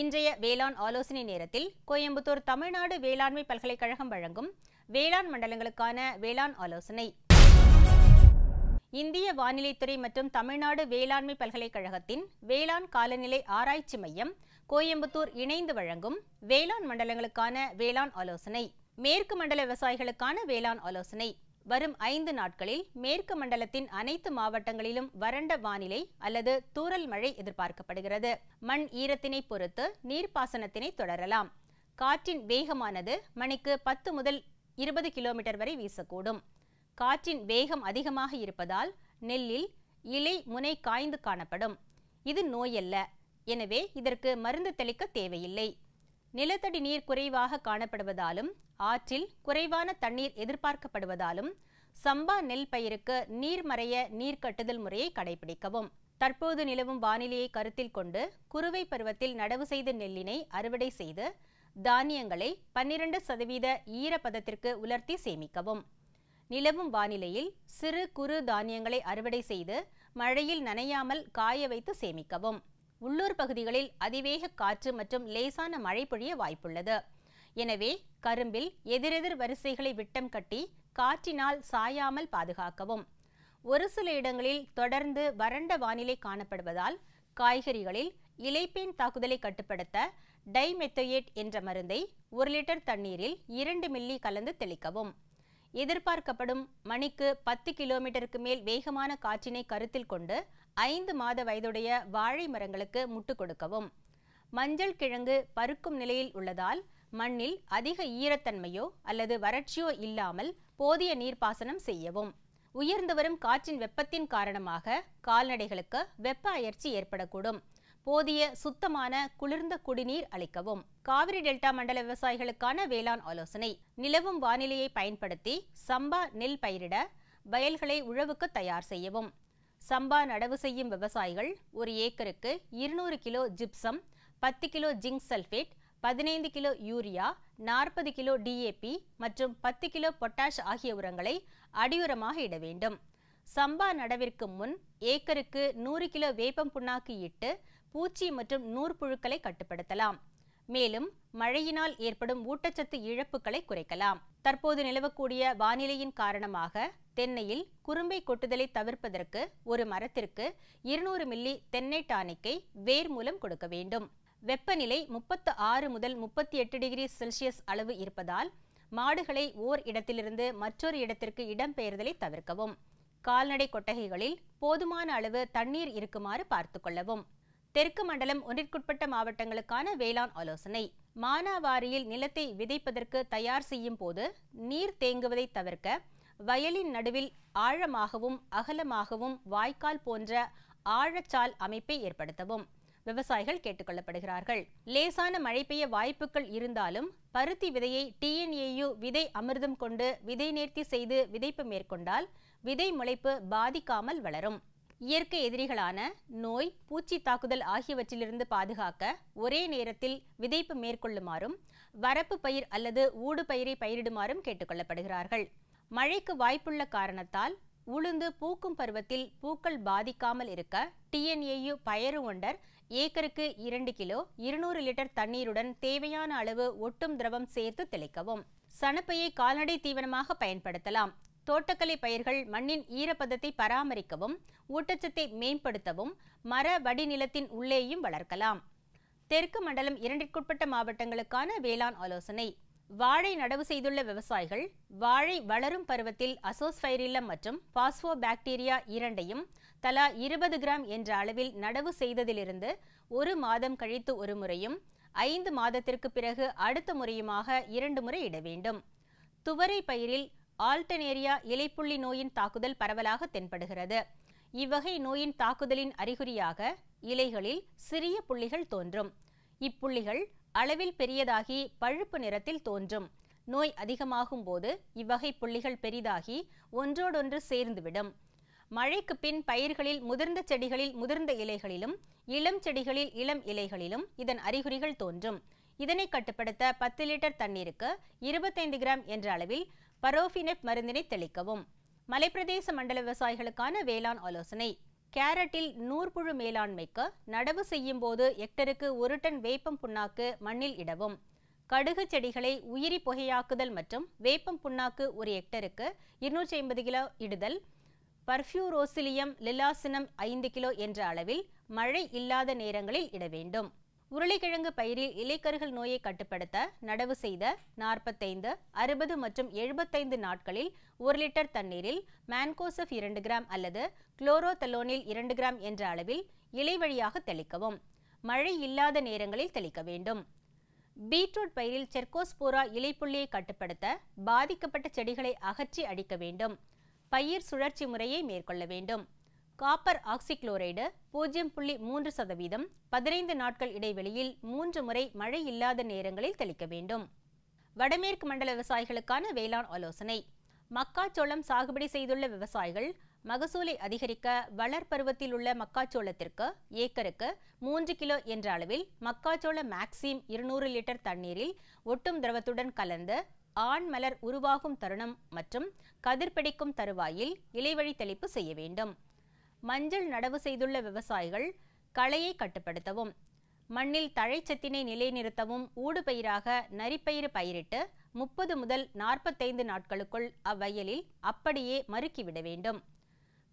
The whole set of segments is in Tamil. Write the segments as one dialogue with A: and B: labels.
A: இன்றைய வேளாண் ஆலோசனை நேரத்தில் கோயம்புத்தூர் தமிழ்நாடு வேளாண்மை பல்கலைக்கழகம் வழங்கும் வேளாண் மண்டலங்களுக்கான வேளாண் ஆலோசனை இந்திய வானிலைத்துறை மற்றும் தமிழ்நாடு வேளாண்மை பல்கலைக்கழகத்தின் வேளாண் காலநிலை ஆராய்ச்சி மையம் கோயம்புத்தூர் இணைந்து வழங்கும் வேளாண் மண்டலங்களுக்கான வேளாண் ஆலோசனை மேற்கு மண்டல விவசாயிகளுக்கான வேளாண் ஆலோசனை வரும் ஐந்து நாட்களில் மேற்கு மண்டலத்தின் அனைத்து மாவட்டங்களிலும் வறண்ட வானிலை அல்லது தூரல் மழை எதிர்பார்க்கப்படுகிறது மண் ஈரத்தினை பொறுத்து நீர்ப்பாசனத்தினை தொடரலாம் காற்றின் வேகமானது மணிக்கு பத்து முதல் இருபது கிலோமீட்டர் வரை வீசக்கூடும் காற்றின் வேகம் அதிகமாக இருப்பதால் நெல்லில் இலை முனை காய்ந்து காணப்படும் இது நோயல்ல எனவே இதற்கு மருந்து தெளிக்க தேவையில்லை நிலத்தடி நீர் குறைவாக காணப்படுவதாலும் ஆற்றில் குறைவான தண்ணீர் எதிர்பார்க்கப்படுவதாலும் சம்பா நெல் பயிருக்கு நீர்மறைய நீர் கட்டுதல் முறையை கடைபிடிக்கவும் தற்போது நிலவும் வானிலையை கருத்தில் கொண்டு குறுவை பருவத்தில் நடவு செய்த நெல்லினை அறுவடை செய்து தானியங்களை பன்னிரண்டு சதவீத ஈரப்பதத்திற்கு உலர்த்தி சேமிக்கவும் நிலவும் வானிலையில் சிறு குறு தானியங்களை அறுவடை செய்து மழையில் நனையாமல் காய வைத்து சேமிக்கவும் உள்ளூர் பகுதிகளில் அதிவேக காற்று மற்றும் லேசான மழை பொழிய வாய்ப்புள்ளது எனவே கரும்பில் எதிரெதிர் வரிசைகளை விட்டம் கட்டி காற்றினால் சாயாமல் பாதுகாக்கவும் ஒரு சில இடங்களில் தொடர்ந்து வறண்ட வானிலை காணப்படுவதால் காய்கறிகளில் இலைப்பேன் தாக்குதலை கட்டுப்படுத்த டைமெத்தோயேட் என்ற மருந்தை ஒரு லிட்டர் தண்ணீரில் இரண்டு மில்லி கலந்து தெளிக்கவும் எதிர்பார்க்கப்படும் மணிக்கு பத்து கிலோமீட்டருக்கு மேல் வேகமான காற்றினை கருத்தில் கொண்டு ஐந்து மாத வயதுடைய வாழை மரங்களுக்கு முட்டு கொடுக்கவும் மஞ்சள் கிழங்கு பருக்கும் நிலையில் உள்ளதால் மண்ணில் அதிக ஈரத்தன்மையோ அல்லது வறட்சியோ இல்லாமல் போதிய நீர்ப்பாசனம் செய்யவும் உயர்ந்து வரும் காற்றின் வெப்பத்தின் காரணமாக கால்நடைகளுக்கு வெப்ப அயற்சி ஏற்படக்கூடும் போதிய சுத்தமான குளிர்ந்த குடிநீர் அளிக்கவும் காவிரி டெல்டா மண்டல விவசாயிகளுக்கான வேளாண் ஆலோசனை நிலவும் வானிலையை பயன்படுத்தி சம்பா நெல் பயிரிட வயல்களை உழவுக்கு தயார் செய்யவும் சம்பா நடவு செய்யும் விவசாயிகள் ஒரு ஏக்கருக்கு இருநூறு கிலோ ஜிப்சம் பத்து கிலோ ஜிங்க் சல்ஃபேட் பதினைந்து கிலோ யூரியா நாற்பது கிலோ டிஏபி மற்றும் பத்து கிலோ பொட்டாஷ் ஆகிய உரங்களை அடியுரமாக இட வேண்டும் சம்பா நடவிற்கு முன் ஏக்கருக்கு நூறு கிலோ வேப்பம் புண்ணாக்கு இட்டு பூச்சி மற்றும் நூற்புழுக்களை கட்டுப்படுத்தலாம் மேலும் மழையினால் ஏற்படும் ஊட்டச்சத்து இழப்புகளை குறைக்கலாம் தற்போது நிலவக்கூடிய வானிலையின் காரணமாக தென்னையில் குறும்பை கொட்டுதலை தவிர்ப்பதற்கு ஒரு மரத்திற்கு இருநூறு மில்லி தென்னை டானிக்கை வேர் மூலம் கொடுக்க வேண்டும் வெப்பநிலை முப்பத்து ஆறு முதல் முப்பத்தி எட்டு டிகிரி செல்சியஸ் அளவு இருப்பதால் மாடுகளை ஓர் இடத்திலிருந்து மற்றொரு இடத்திற்கு இடம்பெயர்தலை தவிர்க்கவும் கால்நடை கொட்டகைகளில் போதுமான அளவு தண்ணீர் இருக்குமாறு பார்த்து கொள்ளவும் தெற்கு மண்டலம் ஒன்றிற்குட்பட்ட மாவட்டங்களுக்கான வேளாண் ஆலோசனை மானாவாரியில் நிலத்தை விதைப்பதற்கு தயார் செய்யும் போது நீர் தேங்குவதை தவிர்க்க வயலின் நடுவில் ஆழமாகவும் அகலமாகவும் வாய்க்கால் போன்ற ஆழச்சால் அமைப்பை ஏற்படுத்தவும் விவசாயிகள் கேட்டுக்கொள்ளப்படுகிறார்கள் லேசான மழை பெய்ய வாய்ப்புகள் இருந்தாலும் பருத்தி விதையை டிஎன்ஏயு விதை அமிர்தம் கொண்டு விதை நேர்த்தி செய்து விதைப்பு மேற்கொண்டால் விதை முளைப்பு பாதிக்காமல் வளரும் இயற்கை எதிரிகளான நோய் பூச்சி தாக்குதல் ஆகியவற்றிலிருந்து பாதுகாக்க ஒரே நேரத்தில் விதைப்பு மேற்கொள்ளுமாறும் வரப்பு பயிர் அல்லது ஊடு பயிரை பயிரிடுமாறும் கேட்டுக்கொள்ளப்படுகிறார்கள் மழைக்கு வாய்ப்புள்ள காரணத்தால் உளுந்து பூக்கும் பருவத்தில் பூக்கள் பாதிக்காமல் இருக்க டிஎன்ஏயு பயறு ஒண்டர் ஏக்கருக்கு இரண்டு கிலோ இருநூறு லிட்டர் தண்ணீருடன் தேவையான அளவு ஒட்டும் திரவம் சேர்த்து தெளிக்கவும் சணப்பையை கால்நடை தீவனமாக பயன்படுத்தலாம் தோட்டக்கலை பயிர்கள் மண்ணின் ஈரப்பதத்தை பராமரிக்கவும் ஊட்டச்சத்தை மேம்படுத்தவும் மர வடிநிலத்தின் உள்ளேயும் வளர்க்கலாம் தெற்கு மண்டலம் இரண்டிற்குட்பட்ட மாவட்டங்களுக்கான வேளாண் ஆலோசனை வாழை நடவு செய்துள்ள விவசாயிகள் வாழை வளரும் பருவத்தில் அசோஸ்பைரில்லம் மற்றும் பாஸ்போபாக்டீரியா இரண்டையும் தலா இருபது கிராம் என்ற அளவில் நடவு செய்ததிலிருந்து ஒரு மாதம் கழித்து ஒரு முறையும் ஐந்து மாதத்திற்கு பிறகு அடுத்த முறையுமாக இரண்டு முறை இட வேண்டும் துவரை பயிரில் ஆல்டனேரியா இலைப்புள்ளி நோயின் தாக்குதல் பரவலாக தென்படுகிறது இவ்வகை நோயின் தாக்குதலின் அறிகுறியாக இலைகளில் சிறிய புள்ளிகள் தோன்றும் இப்புள்ளிகள் அளவில் பெரியதாகி பழுப்பு நிறத்தில் தோன்றும் நோய் அதிகமாகும் போது இவ்வகை புள்ளிகள் பெரிதாகி ஒன்றோடொன்று சேர்ந்துவிடும் மழைக்கு பின் பயிர்களில் முதிர்ந்த செடிகளில் முதிர்ந்த இலைகளிலும் இளம் செடிகளில் இளம் இலைகளிலும் இதன் அறிகுறிகள் தோன்றும் இதனை கட்டுப்படுத்த பத்து லிட்டர் தண்ணீருக்கு இருபத்தைந்து கிராம் என்ற அளவில் பரோஃபினெப் மருந்தினை தெளிக்கவும் மலைப்பிரதேச மண்டல விவசாயிகளுக்கான வேளாண் ஆலோசனை கேரட்டில் நூற்புழு மேலாண்மைக்கு நடவு செய்யும் போது ஹெக்டருக்கு ஒரு டன் வேப்பம் புண்ணாக்கு மண்ணில் இடவும் கடுகு செடிகளை உயிரி புகையாக்குதல் மற்றும் வேப்பம் புண்ணாக்கு ஒரு ஹெக்டருக்கு இருநூற்றி ஐம்பது கிலோ இடுதல் பர்ஃபியூரோசிலியம் லிலாசினம் ஐந்து கிலோ என்ற அளவில் மழை இல்லாத நேரங்களில் இட வேண்டும் உருளைக்கிழங்கு பயிரில் இலைக்கருகள் நோயை கட்டுப்படுத்த நடவு செய்த நாற்பத்தைந்து அறுபது மற்றும் எழுபத்தைந்து நாட்களில் ஒரு லிட்டர் தண்ணீரில் மேன்கோசப் இரண்டு கிராம் அல்லது குளோரோதலோனில் இரண்டு கிராம் என்ற அளவில் இலை வழியாக தெளிக்கவும் மழை இல்லாத நேரங்களில் தெளிக்க வேண்டும் பீட்ரூட் பயிரில் செர்கோஸ்போரா இலைப்புள்ளியை கட்டுப்படுத்த பாதிக்கப்பட்ட செடிகளை அகற்றி அடிக்க வேண்டும் பயிர் சுழற்சி முறையை மேற்கொள்ள வேண்டும் காப்பர் ஆக்சிக்ளோரைடு பூஜ்ஜியம் புள்ளி மூன்று சதவீதம் பதினைந்து நாட்கள் இடைவெளியில் மூன்று முறை மழை இல்லாத நேரங்களில் தெளிக்க வேண்டும் வடமேற்கு மண்டல விவசாயிகளுக்கான வேளாண் ஆலோசனை மக்காச்சோளம் சாகுபடி செய்துள்ள விவசாயிகள் மகசூலை அதிகரிக்க வளர் பருவத்தில் உள்ள மக்காச்சோளத்திற்கு ஏக்கருக்கு மூன்று கிலோ என்ற அளவில் மக்காச்சோள மேக்சிம் இருநூறு லிட்டர் தண்ணீரில் ஒட்டும் திரவத்துடன் கலந்து ஆண் மலர் உருவாகும் தருணம் மற்றும் கதிர்பிடிக்கும் தருவாயில் இலைவழி தெளிப்பு செய்ய வேண்டும் மஞ்சள் நடவு செய்துள்ள விவசாயிகள் களையை கட்டுப்படுத்தவும் மண்ணில் தழைச்சத்தினை நிலைநிறுத்தவும் ஊடுபயிராக நரிப்பயிறு பயிரிட்டு முப்பது முதல் நாற்பத்தைந்து நாட்களுக்குள் அவ்வயலில் அப்படியே மறுக்கிவிட வேண்டும்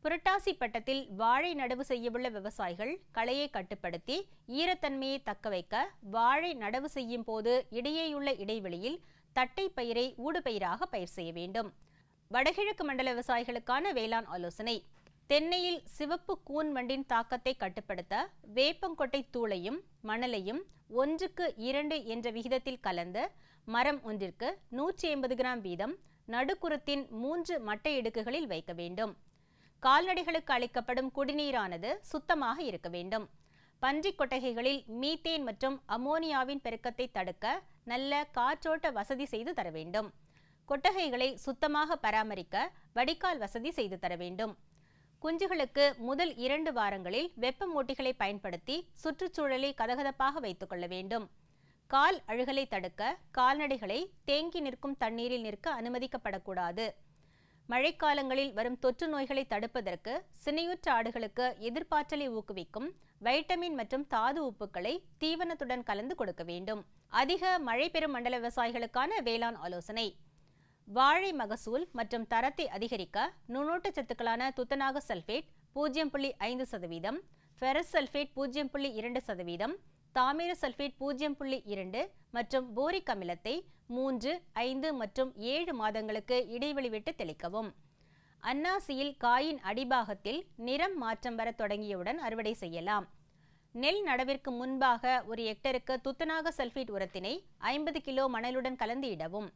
A: புரட்டாசி பட்டத்தில் வாழை நடவு செய்யவுள்ள விவசாயிகள் களையை கட்டுப்படுத்தி ஈரத்தன்மையை தக்கவைக்க வாழை நடவு செய்யும் போது இடையேயுள்ள இடைவெளியில் தட்டை பயிரை ஊடுபயிராக பயிர் செய்ய வேண்டும் வடகிழக்கு மண்டல விவசாயிகளுக்கான வேளாண் ஆலோசனை தென்னையில் சிவப்பு கூன் வண்டின் தாக்கத்தை கட்டுப்படுத்த வேப்பங்கொட்டை தூளையும் மணலையும் ஒன்றுக்கு இரண்டு என்ற விகிதத்தில் கலந்து மரம் ஒன்றிற்கு நூற்றி எண்பது கிராம் வீதம் நடுக்குறத்தின் மூன்று மட்டை இடுக்குகளில் வைக்க வேண்டும் கால்நடைகளுக்கு அளிக்கப்படும் குடிநீரானது சுத்தமாக இருக்க வேண்டும் பன்றிக் கொட்டகைகளில் மீத்தேன் மற்றும் அமோனியாவின் பெருக்கத்தை தடுக்க நல்ல காற்றோட்ட வசதி செய்து தர வேண்டும் கொட்டகைகளை சுத்தமாக பராமரிக்க வடிகால் வசதி செய்து தர வேண்டும் குஞ்சுகளுக்கு முதல் இரண்டு வாரங்களில் வெப்பமூட்டிகளை பயன்படுத்தி சுற்றுச்சூழலை கதகதப்பாக வைத்துக் கொள்ள வேண்டும் கால் அழுகலை தடுக்க கால்நடைகளை தேங்கி நிற்கும் தண்ணீரில் நிற்க அனுமதிக்கப்படக்கூடாது மழைக்காலங்களில் வரும் தொற்று நோய்களை தடுப்பதற்கு சினையுற்ற ஆடுகளுக்கு எதிர்ப்பாற்றலை ஊக்குவிக்கும் வைட்டமின் மற்றும் தாது உப்புக்களை தீவனத்துடன் கலந்து கொடுக்க வேண்டும் அதிக மழை பெறும் மண்டல விவசாயிகளுக்கான வேளாண் ஆலோசனை வாழை மகசூல் மற்றும் தரத்தை அதிகரிக்க நுண்ணூட்டச் சத்துக்களான துத்தநாக சல்ஃபேட் பூஜ்ஜியம் புள்ளி ஐந்து சதவீதம் ஃபெரஸ் சல்ஃபேட் பூஜ்ஜியம் புள்ளி இரண்டு சதவீதம் தாமிர சல்ஃபேட் பூஜ்ஜியம் புள்ளி இரண்டு மற்றும் போரிக் அமிலத்தை மூன்று ஐந்து மற்றும் ஏழு மாதங்களுக்கு இடைவெளி விட்டு தெளிக்கவும் அன்னாசியில் காயின் அடிபாகத்தில் நிறம் மாற்றம் வர தொடங்கியவுடன் அறுவடை செய்யலாம் நெல் நடவிற்கு முன்பாக ஒரு ஹெக்டருக்கு துத்தநாக சல்ஃபேட் உரத்தினை ஐம்பது கிலோ மணலுடன் கலந்து இடவும்